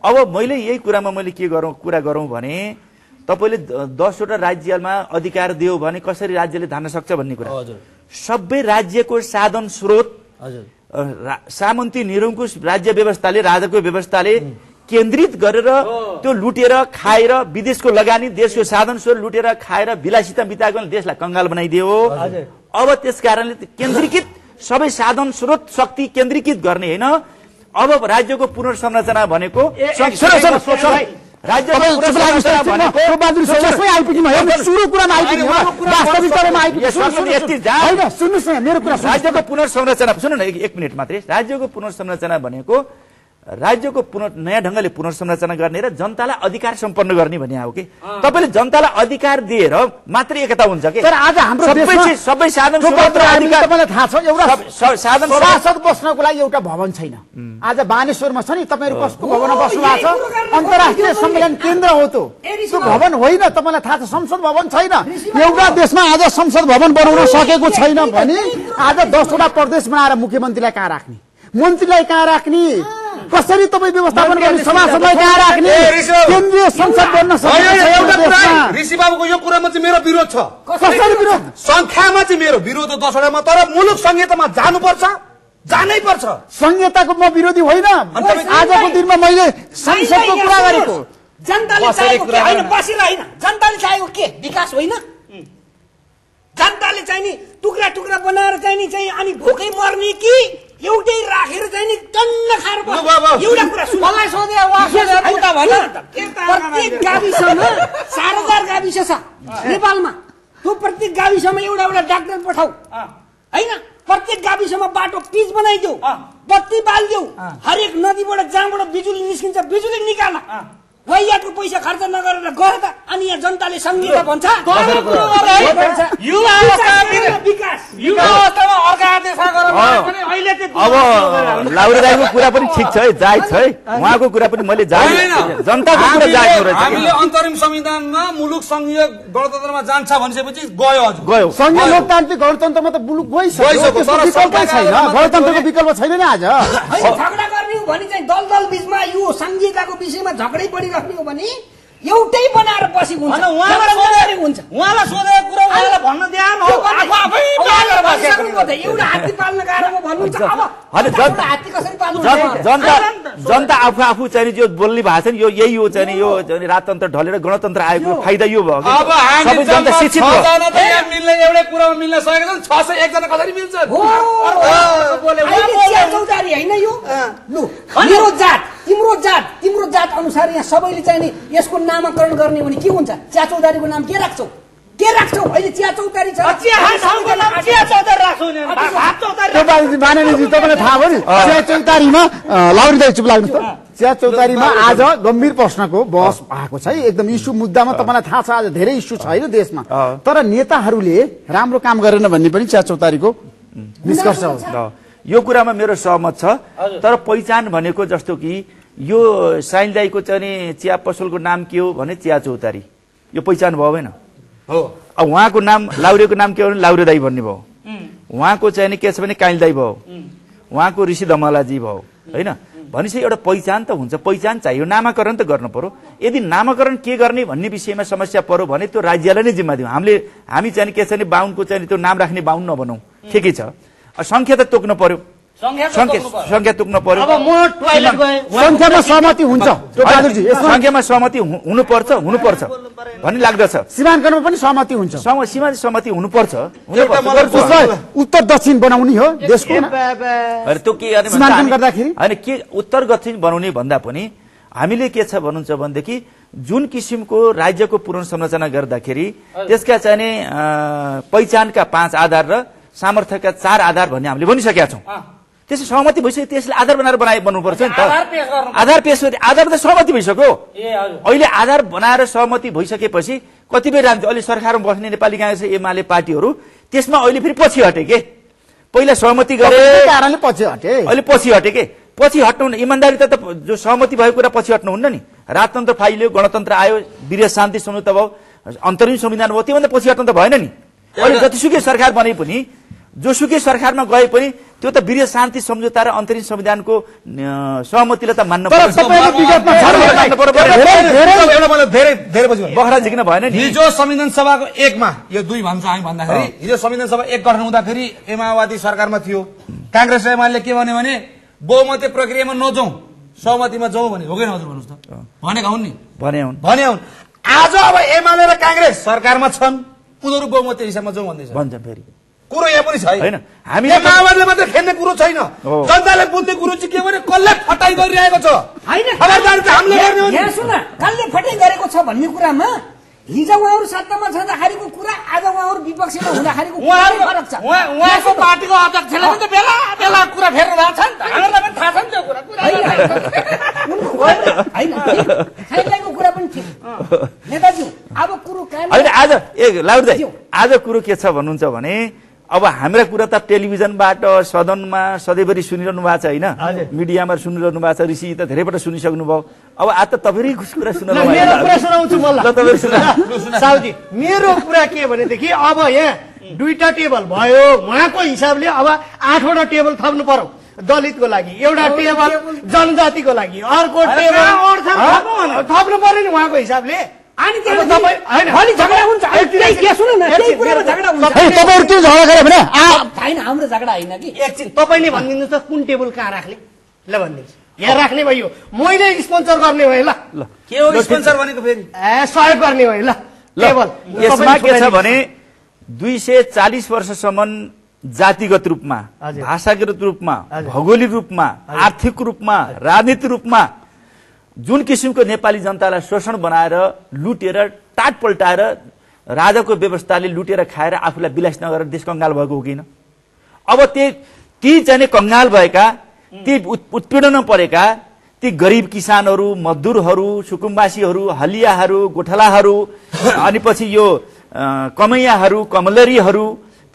अब मैले यही कुरामा मैले के गरौँ कुरा गरौँ भने तपाईँले दसवटा राज्यमा अधिकार दियो भने कसरी राज्यले धान्न सक्छ भन्ने कुरा सबै राज्यको साधन स्रोत सामन्ती निरङ्कुश राज्य व्यवस्थाले राजाको व्यवस्थाले केन्द्रित गरेर त्यो लुटेर खाएर विदेशको लगानी देशको साधन स्रोत लुटेर खाएर विलासिता बिताएको देशलाई कंगाल बनाइदियो अब त्यस कारणले केन्द्रीकृत सबै साधन स्रोत शक्ति केन्द्रीकृत गर्ने होइन अब राज्यको पुनर्संरचना भनेको राज्यको पुनर्संरचना सुन्नु न एक मिनट मात्रै राज्यको पुनर्संरचना भनेको राज्यको पुन नयाँ ढङ्गले पुनर्संरचना गर्ने र जनतालाई अधिकार सम्पन्न गर्ने भन्ने हो कि तपाईँले जनतालाई अधिकार दिएर मात्रै एकता हुन्छ कि आज हाम्रो सबै साधन थाहा छ एउटा बस्नको लागि एउटा भवन छैन आज बानेश्वरमा छ नि तपाईँहरू कसको भवनमा बस्नु भएको छ अन्तर्राष्ट्रिय सम्मेलन केन्द्र हो त्यो भवन होइन तपाईँलाई थाहा छ संसद भवन छैन एउटा देशमा आज संसद भवन बनाउन सकेको छैन भने आज दसवटा प्रदेश बनाएर मुख्यमन्त्रीलाई कहाँ राख्ने मन्त्रीलाई कहाँ राख्ने कसरी तपाईँ व्यवस्थापन गर्ने समाजसम्म कहाँ राख्ने केन्द्रीय संसद बन्न सक्छ ऋषि बाबुको यो कुरामा चाहिँ मेरो विरोध छ कसरी विरोध संख्यामा चाहिँ मेरो विरोध हो दसवटामा तर मुलुक संहितामा जानुपर्छ जानै पर्छ संहिताको म विरोधी होइन आजको दिनमा मैले संसदको कुरा गरेको जनताले चाहेको के होइन बसेर होइन जनताले चाहेको के विकास होइन जनताले चाहिँ नि टुक्रा टुक्रा बनाएर चाहिँ नि चाहिँ अनि भोकै मर्ने कि एउटै राखेर चाहिँ नि टन्न खाएर एउटा कुरा सुन मलाई सोधे वा सोधेर भन प्रत्येक गाविसमा चार हजार गाविस छ नेपालमा त्यो प्रत्येक गाविसमा एउटा एउटा डाक्टर पठाऊ होइन प्रत्येक गाविसमा बाटो पिच बनाइदेऊ बत्ती बालिदेऊ हरेक नदीबाट जहाँबाट बिजुली निस्किन्छ बिजुली निकाल्न वैयाको पैसा खर्च नगरेर गएर त अनि यहाँ जनताले सङ्गीत भन्छ अब लाउरे राईको कुरा पनि ठिक छ है जायज छ है उहाँको कुरा पनि मैले जनताको कुरा हामीले अन्तरिम संविधानमा मुलुक संघीय गणतन्त्रमा जान्छ भनेपछि गयो हजुर गयो संघीय लोकतान्त्रिक गणतन्त्रमा त मुलुक गइसक्यो गणतन्त्रको विकल्प छैन नि आज झगडा गर्ने भने चाहिँ दल दल बिच हो सङ्घीयताको विषयमा झगडै परिराख्ने हो भने एउटै बनाएर बसेको हुन्छ जनता जनता आफू आफू चाहिँ जो बोल्ने भएको छ नि यो यही हो चाहिँ यो राजतन्त्र ढलेर गणतन्त्र आएको फाइदा यो भयो जनता शिक्षित मिल्न तिम्रो जात तिम्रो जात अनुसार यहाँ सबैले चाहिँ नि यसको नामाकरण गर्ने भने के हुन्छ चिया चौधारीको नाम के राख्छौ के राख्छौ अहिले चिया चौतारी छ तपाईँलाई थाहा भयो नि चिया चौतारीमा लाउरी दाई चुप लाग्नु चिया चौतारीमा आज गम्भीर प्रश्नको बहस भएको छ एकदम इस्यु मुद्दामा तपाईँलाई थाहा छ आज धेरै इस्यु छ होइन देशमा तर नेताहरूले राम्रो काम गरेन भन्ने पनि चिया चौतारीको निष्कर्ष हो यो कुरामा मेरो सहमत छ तर पहिचान भनेको जस्तो कि यो साइन दाईको चाहिँ चिया पसलको नाम के हो भने चिया चौतारी यो पहिचान भयो होइन हो अब उहाँको नाम लाउरेको नाम के हो भने लाउरे दाई भन्ने भयो उहाँको चाहिँ नि के छ भने काइल दाई भयो उहाँको ऋषि धमलाजी भयो होइन भनेपछि एउटा पहिचान त हुन्छ पहिचान चाहियो नामाकरण त गर्नु पर्यो यदि नामाकरण के गर्ने भन्ने विषयमा समस्या पर्यो भने त्यो राज्यलाई नै जिम्मा दिउँ हामीले हामी चाहिँ के छ भने बाहुनको चाहिँ त्यो नाम राख्ने बाहुन नबनाउँ ठिकै छ सङ्ख्या त तोक्नु पर्यो संख्या तोक्न पर्यो संख्यामा सहमति हुन्छ संख्यामा सहमति हुनुपर्छ हुनुपर्छ भन्ने लाग्दछ सीमाङ्कनमा पनि सहमति हुन्छ सीमा सहमति हुनुपर्छ उत्तर दक्षिण बनाउने हो देशको त्यो के होइन के उत्तर दक्षिण बनाउने भन्दा पनि हामीले के छ भन्नुहुन्छ भनेदेखि जुन किसिमको राज्यको पुनर्संरचना गर्दाखेरि त्यसका चाहिने पहिचानका पाँच आधार र सामर्थ्यका चार आधार भन्ने हामीले भनिसकेका छौँ त्यसो सहमति भइसक्यो त्यसले आधार बनाएर बनाए बन्नुपर्छ नि त आधार पेश गरे आधार त सहमति भइसक्यो अहिले आधार बनाएर सहमति भइसकेपछि कतिपय राज्य अहिले सरकारमा बस्ने नेपाली काङ्ग्रेस एमाले पार्टीहरू त्यसमा अहिले फेरि पछि हटे के पहिला सहमति गरे कारणले पछि हटे अहिले पछि हटे के पछि हट्नु इमान्दारी त जो सहमति भएको कुरा पछि हट्नुहुन्न नि राजतन्त्र फाइल्यो गणतन्त्र आयो वीर शान्ति सम्झौता भयो अन्तरिम संविधान भयो त्योभन्दा पछि हट्नु त भएन नि अहिले जतिसुकै सरकार बने पनि जोसुकै सरकारमा गए पनि त्यो त वीर शान्ति सम्झौता र अन्तरिम संविधानको सहमतिलाई त मान्न बखरा झिक्न भएन हिजो संविधान सभाको एकमा यो दुई भन्छ हामी भन्दाखेरि हिजो संविधान सभा एक गठन हुँदाखेरि एमाओवादी सरकारमा थियो काङ्ग्रेस र एमाले के भन्यो भने बहुमती प्रक्रियामा नजाउँ सहमतिमा जाउँ भने हो कि हजुर भन्नुहोस् त भनेका हुन् नि भने हुन् भने हुन् आज अब एमाले र काङ्ग्रेस सरकारमा छन् उनीहरू बहुमती हिसाबमा जाउँ भन्दैछ भन्छ फेरि कुरो यहाँ पनि छ छैन हामीले माओवादीले मात्रै खेल्ने कुरो छैन जनताले बुझ्ने कुरो चाहिँ के भने कसले फटाइ गरिरहेको छ सुन कसले फटाइ गरेको छ भन्ने कुरामा हिजो उहाँहरू सत्तामा छँदाखेरिको कुरा आज उहाँहरू विपक्षमा हुँदाखेरिको उहाँको पार्टीको अध्यक्षले पनि त बेला बेला कुरा फेर्नु भएको छ नि त हामीलाई पनि थाहा छ नि त्यो कुरा कुरा पनि नेताजी अब कुरो आज ए लाउ आज कुरो के छ भन्नुहुन्छ भने अब हाम्रा कुरा त टेलिभिजनबाट सदनमा सधैँभरि सुनिरहनु भएको छ होइन मिडियामा सुनिरहनु भएको छ ऋषि त धेरैपल्ट भयो अब आज त तपाईँकै कुरा सुनाउनु मेरो कुरा के भनेदेखि अब यहाँ दुईटा टेबल भयो उहाँको हिसाबले अब आठवटा टेबल थप्नु पर्यो दलितको लागि एउटा टेबल जनजातिको लागि अर्को टेबल थप्नु पर्यो नि उहाँको हिसाबले अनि तपाईँहरू त्यो झगडा गरे भने होइन हाम्रो झगडा होइन कि एकछिन तपाईँले भनिदिनुहोस् त कुन टेबल कहाँ राख्ने ल भनिदिनुहोस् यहाँ राख्ने भयो मैले स्पोन्सर गर्ने भयो ल के हो स्पोन्सर भनेको फेरि सहयोग गर्ने भयो ल टेबल यसमा के छ भने दुई सय चालिस वर्षसम्म जातिगत रूपमा भाषागत रूपमा भौगोलिक रूपमा आर्थिक रूपमा राजनीतिक रूपमा जुन किसिमको नेपाली जनतालाई शोषण बनाएर लुटेर टाट पल्टाएर राजाको व्यवस्थाले लुटेर खाएर आफूलाई विलास नगरेर देश कङ्गाल भएको हो किन अब त्यही ती जाने कङ्गाल भएका ती उत्पीडनमा परेका ती गरिब किसानहरू मजदुरहरू सुकुम्बासीहरू हलियाहरू गोठलाहरू अनि पछि यो कमैयाहरू कमलरीहरू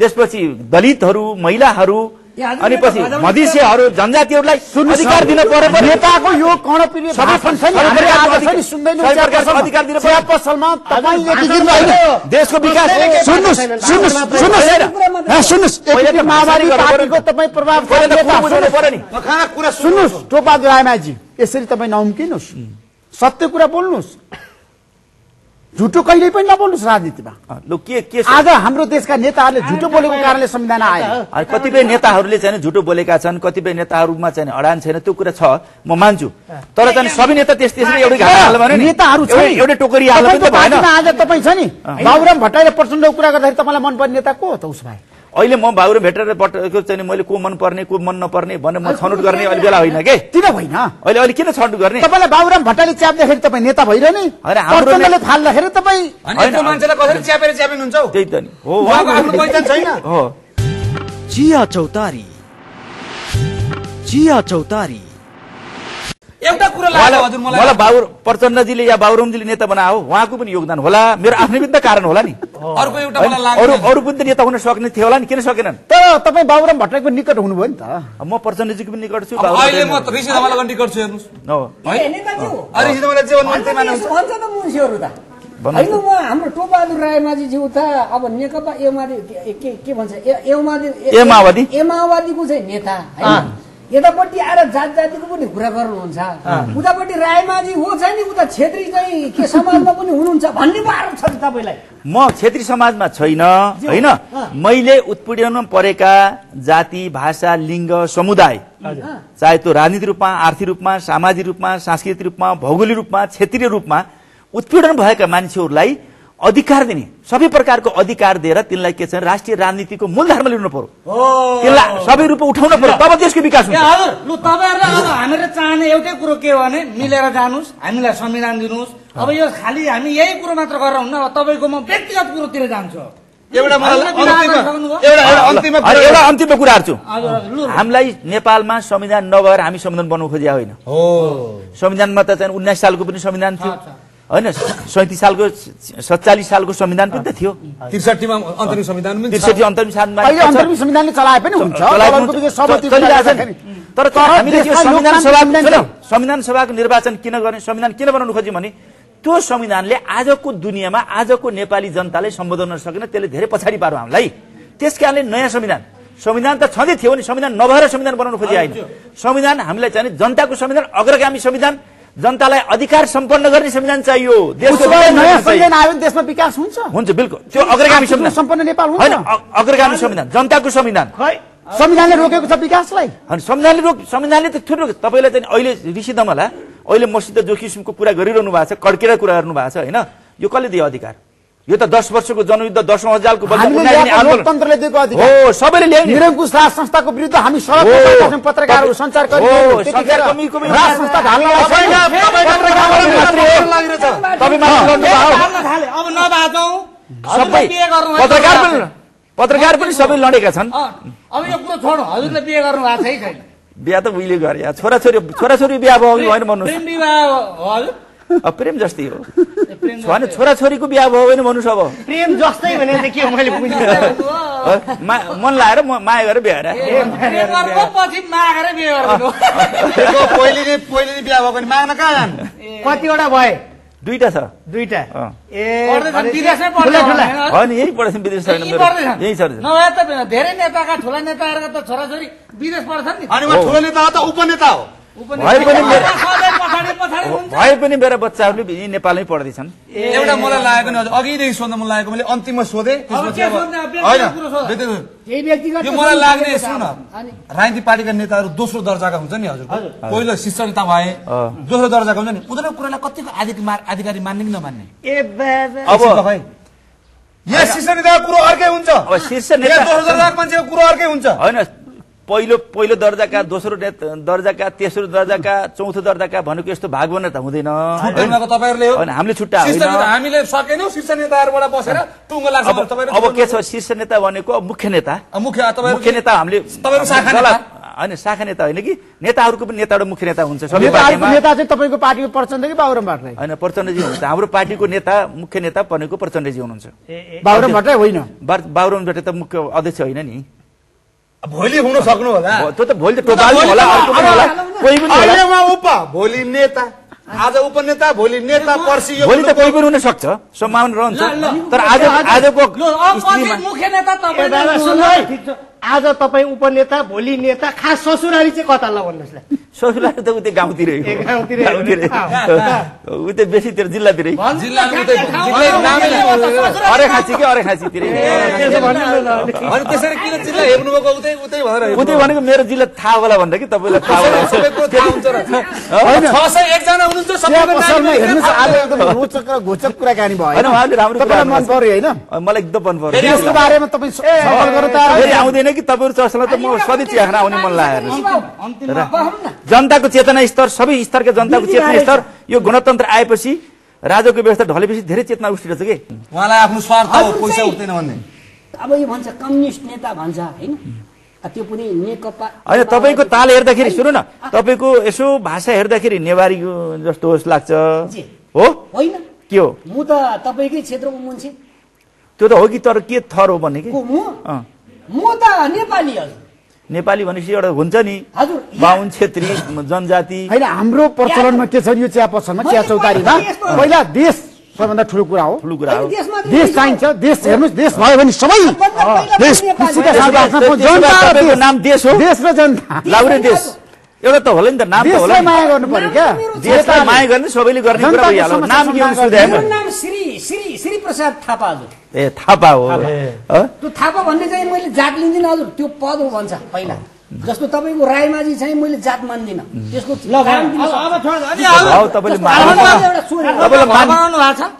त्यसपछि दलितहरू महिलाहरू अनि पछि मधेसीहरू जनजातिहरूलाई अधिकार दिन पनि नेताको यो कर्णप्रिय अधिकार दिन सलमान देशको विकास सुन्नुहोस् महामारी प्रभाव टोपा रायमाजी यसरी तपाईँ नउम्किनुहोस् सत्य कुरा बोल्नुहोस् झुटो कहिले पनि नबोल्नुहोस् राजनीतिमा के के आज हाम्रो देशका नेताहरूले झुटो बोलेको कारणले संविधान आयो कतिपय नेताहरूले चाहिँ झुटो बोलेका छन् कतिपय नेताहरूमा चाहिँ अडान छैन त्यो कुरा छ म मान्छु तर चाहिँ सबै नेता त्यस त्यसरी एउटा घाटा भने नेताहरू टोकरी आज तपाईँ छ नि बाबुराम भट्टराईले प्रचण्डको कुरा गर्दाखेरि तपाईँलाई मनपर्ने नेता को हो त उस भाइ अहिले म भाउहरू भेटेर पटको चाहिँ मैले को मन पर्ने को मन नपर्ने भनेर म छनौट गर्ने अहिले बेला होइन के किन होइन अहिले अहिले किन छनौट गर्ने तपाईँलाई बाबुराम भट्टाले च्याप्दाखेरि तपाईँ नेता भइरहने तपाई फाल्दाखेरि तपाईँ मान्छेले कसरी च्यापेर च्यापिनुहुन्छ त्यही त नि हो आफ्नो पहिचान छैन हो चिया चौतारी चिया चौतारी एउटा कुरा मलाई बाबु प्रचण्डजीले या बाबुरामजीले नेता बनायो उहाँको पनि योगदान होला मेरो आफ्नै पनि त कारण होला नि अर्को एउटा अरू अरू पनि त नेता हुन सक्ने थियो होला नि किन सकेनन् त तपाईँ बाबुराम भट्टराईको निकट हुनुभयो नि त म प्रचण्डजीको पनि निकट छु अहिले म होइन म हाम्रो टोबहादुर रायमाझीज्यू उता अब नेकपा एमाले के भन्छ ए एमाओवादीको चाहिँ नेता होइन यतापट्टि आएर जात जातिको पनि कुरा गर्नुहुन्छ उतापट्टि रायमाझी हो चाहिँ नि उता छेत्री चाहिँ के समाजमा पनि हुनुहुन्छ भन्ने पो आरोप छ तपाईँलाई म छेत्री समाजमा छैन होइन मैले उत्पीडनमा परेका जाति भाषा लिङ्ग समुदाय चाहे त्यो राजनीतिक रूपमा आर्थिक रूपमा सामाजिक रूपमा सांस्कृतिक रूपमा भौगोलिक रूपमा क्षेत्रीय रूपमा उत्पीडन भएका मान्छेहरूलाई अधिकार दिने सबै प्रकारको अधिकार दिएर तिनलाई के छ राष्ट्रिय राजनीतिको मूलधारमा लिनु पर्यो तिनलाई सबै रूपमा उठाउनु पर्यो तब देशको विकास हुन्छ लु तपाईँहरूलाई हामीले चाहने एउटै कुरो के हो भने मिलेर जानुहोस् हामीलाई संविधान दिनुहोस् अब यो खालि हामी यही कुरो मात्र गरेर हुन्न अब तपाईँको म व्यक्तिगत कुरोतिर जान्छु एउटा अन्तिम कुरा हामीलाई नेपालमा संविधान नभएर हामी संविधान बनाउनु खोजिया होइन संविधानमा त चाहिँ उन्नाइस सालको पनि संविधान थियो होइन सैतिस सालको सत्तालिस सालको संविधान पनि त थियो संविधान संविधान सभाको निर्वाचन किन गर्ने संविधान किन बनाउनु खोज्यौँ भने त्यो संविधानले आजको दुनियाँमा आजको नेपाली जनताले सम्बोधन गर्न सकेन त्यसले धेरै पछाडि पार्यो हामीलाई त्यस कारणले नयाँ संविधान संविधान त छँदै थियो नि संविधान नभएर संविधान बनाउनु खोजे होइन संविधान हामीलाई चाहिने जनताको संविधान अग्रगामी संविधान जनतालाई अधिकार सम्पन्न गर्ने संविधान चाहियो देशमा विकास हुन्छ हुन्छ बिल्कुल त्यो अग्रगामी संविधान सम्पन्न नेपाल होइन अग्रगामी संविधान जनताको संविधान संविधानले रोकेको छ विकासलाई संविधानले रोक संविधानले त थुप्रो तपाईँलाई चाहिँ अहिले ऋषि दमला अहिले मसित जो किसिमको कुरा गरिरहनु भएको छ कड्केर कुरा गर्नु भएको छ होइन यो कसले दियो अधिकार यो त दस वर्षको जनयुद्ध दसौँ हजारको लोकतन्त्रले दिएको अधिकार निरङ्कुश राज संस्थाको विरुद्ध हामी पत्रकारहरू सञ्चार पत्रकार पनि सबै लडेका छन् बिहा त उहिले गरे छोराछोरी छोराछोरी बिहा भयो भन्नु अब प्रेम जस्तै हो भने छोराछोरीको बिहा भयो भने भन्नुहोस् अब प्रेम जस्तै भने के हो मैले मन लाएर म माया गरेर बिहा पहिले पहिले भयो कतिवटा भए दुईटा छ दुईटा होइन यही पढेछन् विदेश छैन यही छ नभए त धेरै नेताका ठुला नेताहरूको त छोराछोरी विदेश पढ्छन् नि अनि ठुलो नेता त उपनेता हो भए पनि मेरा बच्चाहरूले यहीँ नेपालमै पढ्दैछन् एउटा मलाई लागेको नि अघिदेखि सोध्न मन लागेको मैले अन्तिममा सोधेँ मलाई लाग्ने सुन राजनीतिक पार्टीका नेताहरू दोस्रो दर्जाका हुन्छ नि हजुर पहिलो शिष्ट नेता भए दोस्रो दर्जाको हुन्छ नि उनीहरूको कुरालाई कतिको आधिकारी मान्ने कि नमान्ने अब शीर्ष नेताको कुरो अर्कै हुन्छ शीर्ष नेता मान्छेको कुरो अर्कै हुन्छ होइन पहिलो पहिलो दर्जाका दोस्रो दर्जाका तेस्रो दर्जाका चौथो दर्जाका भनेको यस्तो भाग बन्न त हुँदैन हामीले छुट्टा अब के छ शीर्ष नेता भनेको मुख्य नेता मुख्य नेता हामीले होइन शाखा नेता होइन कि नेताहरूको पनि नेताबाट मुख्य नेता हुन्छ नेता चाहिँ तपाईँको पार्टीको प्रचण्डजी बाबुराम भट्टराई होइन प्रचण्डजी हुनुहुन्छ हाम्रो पार्टीको नेता मुख्य नेता भनेको प्रचण्डजी हुनुहुन्छ बाबुराम भट्टराई होइन बाबुराम भट्टराई त मुख्य अध्यक्ष होइन नि भोलि हुन सक्नु होला त्यो त भोलि त टोपाल होला अर्को पनि होला कोही पनि होला उप भोलि नेता आज उपनेता भोलि नेता पर्सि भोलि त कोही पनि हुन सक्छ सम्भावना रहन्छ तर आज आजको मुख्य नेता तपाईँ आज तपाईँ उपनेता भोलि नेता खास ससुराली चाहिँ कता ल भन्नुहोस् ससुराली त उतै गाउँतिरै उतै बेसीतिर जिल्लातिरै अरे कि अरे त्यसरी किन जिल्ला उतै भनेको मेरो जिल्ला थाहा होला भन्दा कि तपाईँलाई थाहा होला कुराकानी भयो होइन मलाई एकदम मन पर्यो आउँदैन कि तपाईँहरू चर्चालाई त म सधैँ चिया आउने मन लाग्यो जनताको चेतना स्तर सबै स्तरका जनताको चेतना स्तर यो गणतन्त्र आएपछि राजाको व्यवस्था ढलेपछि धेरै चेतना उठिरहेछ कि उहाँलाई आफ्नो स्वार्थ पैसा उठ्दैन भन्ने अब यो भन्छ कम्युनिस्ट नेता भन्छ होइन त्यो पनि नेकपा होइन तपाईँको ताल हेर्दाखेरि सुन्नु न तपाईँको यसो भाषा हेर्दाखेरि नेवारी जस्तो होस् लाग्छ हो होइन के हो म त तपाईँकै क्षेत्रको मान्छे त्यो त हो कि तर के थर हो भन्ने कि म त नेपाली हजुर नेपाली भनेपछि एउटा हुन्छ नि बाहुन क्षेत्री जनजाति होइन हाम्रो प्रचलनमा के छ यो चिया पसलमा चिया चौतारीमा पहिला देश सबैभन्दा ठुलो कुरा हो ठुलो कुरा हो देश चाहिन्छ देश हेर्नुहोस् देश भयो भने सबै देश नाम देश हो देश र जनता लाउरे देश एउटा त होला नि त नाम त होला माया गर्नु पर्यो क्या देशलाई माया गर्ने सबैले गर्ने कुरा भइहाल्यो नाम के हुन्छ मेरो नाम श्री श्री श्री प्रसाद थापा हजुर ए थापा हो त्यो थापा भन्ने चाहिँ मैले जात लिन्दिनँ हजुर त्यो पद हो भन्छ पहिला जस्तो तपाईँको रायमाझी चाहिँ मैले जात मान्दिनँ त्यसको लगाम तपाईँले मान्नु भएको छ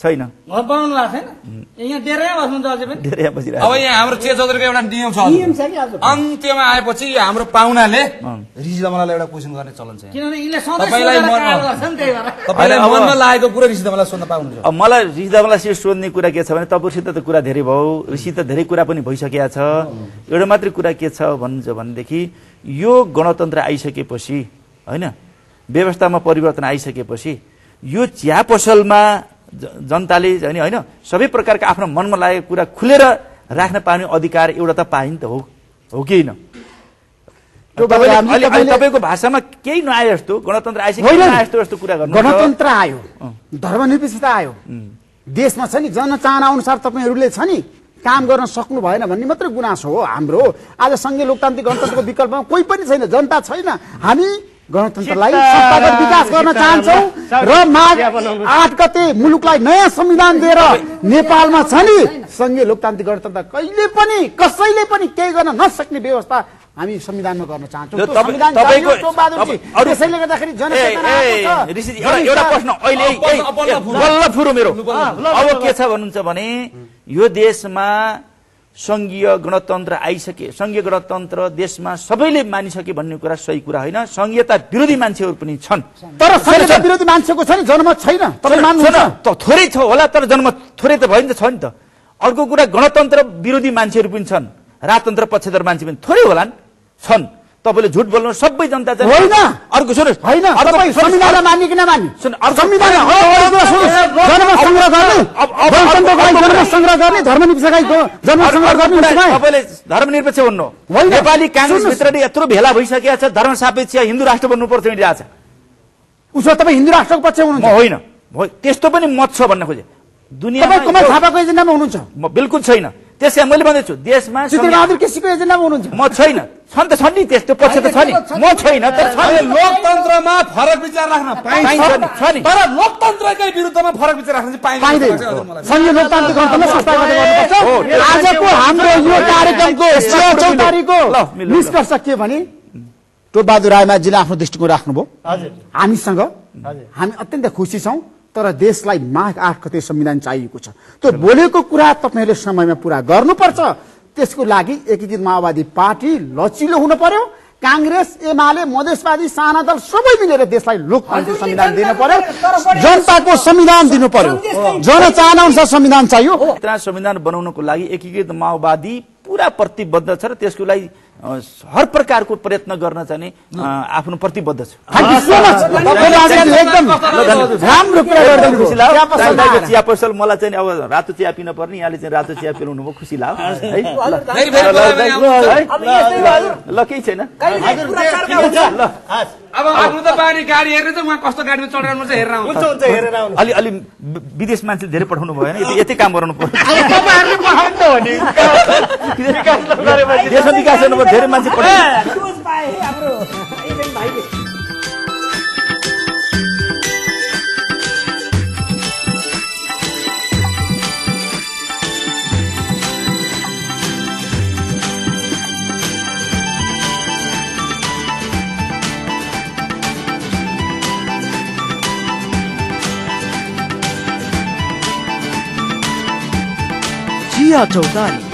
छैन घर बनाउनु भएको छैन यहाँ डेरामै बस्नुहुन्छ अझै पनि डेरामा बसिरहेको अब यहाँ हाम्रो चेत चौधरीको एउटा नियम छ नियम छ कि अन्त्यमा आएपछि हाम्रो पाहुनाले ऋषि एउटा क्वेसन गर्ने चलन छ तपाईँलाई मनमा लागेको कुरा ऋषि सोध्न पाउनुहुन्छ अब मलाई ऋषि सोध्ने कुरा के छ भने तपाईँसित त कुरा धेरै भयो ऋषि त धेरै कुरा पनि भइसकेको छ एउटा मात्रै कुरा के छ भन्नुहुन्छ भनेदेखि यो गणतन्त्र आइसकेपछि होइन व्यवस्थामा परिवर्तन आइसकेपछि यो चिया पसलमा जनताले अनि होइन सबै प्रकारको आफ्नो मनमा लागेको कुरा खुलेर राख्न पाउने अधिकार एउटा त पाइन् त हो हो कि होइन तपाईँको भाषामा केही नआए जस्तो गणतन्त्र आए जस्तो जस्तो कुरा गर्नु गणतन्त्र आयो धर्मनिरपेक्षता आयो देशमा छ नि जनचाहना अनुसार तपाईँहरूले छ नि काम गर्न सक्नु भएन भन्ने मात्रै गुनासो हो हाम्रो आज सङ्घीय लोकतान्त्रिक गणतन्त्रको विकल्पमा कोही पनि छैन जनता छैन हामी गणतन्त्रलाई सत्तागत विकास गर्न चाहन्छौँ र माघ आठ गते मुलुकलाई नयाँ संविधान दिएर नेपालमा छ नि सङ्घीय लोकतान्त्रिक गणतन्त्र कहिले पनि कसैले पनि केही गर्न नसक्ने व्यवस्था हामी संविधानमा गर्न चाहन्छौँ अब के छ भन्नुहुन्छ भने यो देशमा सङ्घीय गणतन्त्र आइसके सङ्घीय गणतन्त्र देशमा सबैले मानिसके भन्ने कुरा सही कुरा होइन सङ्घीयता विरोधी मान्छेहरू पनि छन् तर विरोधी मान्छेको छ नि जनमत छैन थोरै छ होला तर जनमत थोरै त भयो नि त छ नि त अर्को कुरा गणतन्त्र विरोधी मान्छेहरू पनि छन् राजतन्त्र पक्षधर मान्छे पनि थोरै होला नि छन् तपाईँले झुट बोल्नु सबै जनता चाहिँ होइन अर्को सुन्नुहोस् होइन संविधानलाई मान्ने कि नमान्ने संविधान जन्म संग्रह गर्ने धर्मनिरपेक्षलाई जन्म संग्रह गर्ने तपाईँले धर्मनिरपेक्ष भन्नु नेपाली काङ्ग्रेसभित्र यत्रो भेला भइसकेका छ धर्म सापेक्ष हिन्दू राष्ट्र बन्नुपर्छ भनिरहेको छ उसो तपाईँ हिन्दू राष्ट्रको पक्ष हुनुहुन्छ होइन त्यस्तो पनि मत छ भन्न खोजेँ दुनियाँ थापाको एजेन्डामा हुनुहुन्छ बिल्कुल छैन त्यसै मैले भन्दैछु देशमा केसीको हुनुहुन्छ म छैन छन् त छन् नि त्यस्तो पक्ष त छ नि म छैन तर लोकतन्त्रमा फरक विचार राख्न पाइन्छ नि तर लोकतन्त्रकै विरुद्धमा फरक विचार राख्न चाहिँ पाइँदैन आजको हाम्रो यो कार्यक्रमको चौतारीको निष्कर्ष के भने टोपबहादुर रायमाझीले आफ्नो दृष्टिकोण राख्नुभयो हामीसँग हामी अत्यन्त खुसी छौँ तर देशलाई माघ आठ गते संविधान चाहिएको छ त्यो बोलेको कुरा तपाईँहरूले समयमा पुरा गर्नुपर्छ त्यसको लागि एकीकृत माओवादी पार्टी लचिलो हुनु पर्यो काङ्ग्रेस एमाले मधेसवादी साना दल सबै मिलेर देशलाई लोकतान्त्रिक संविधान दिनु पर्यो जनताको संविधान दिनु पर्यो जनचाहना अनुसार संविधान चाहियो संविधान बनाउनको लागि एकीकृत माओवादी पुरा प्रतिबद्ध छ र त्यसको लागि हर प्रकारको प्रयत्न गर्न चाहिँ आफ्नो प्रतिबद्ध छु चिया पसल मलाई चाहिँ अब रातो चिया पिउन पर्ने यहाँले चाहिँ रातो चिया पिलाउनु भयो खुसी लाओ ल केही छैन अलि अलि विदेश मान्छेले धेरै पठाउनु भएन यति काम गराउनु पर्यो 继续拍，阿罗，一定拍的。只要走到你。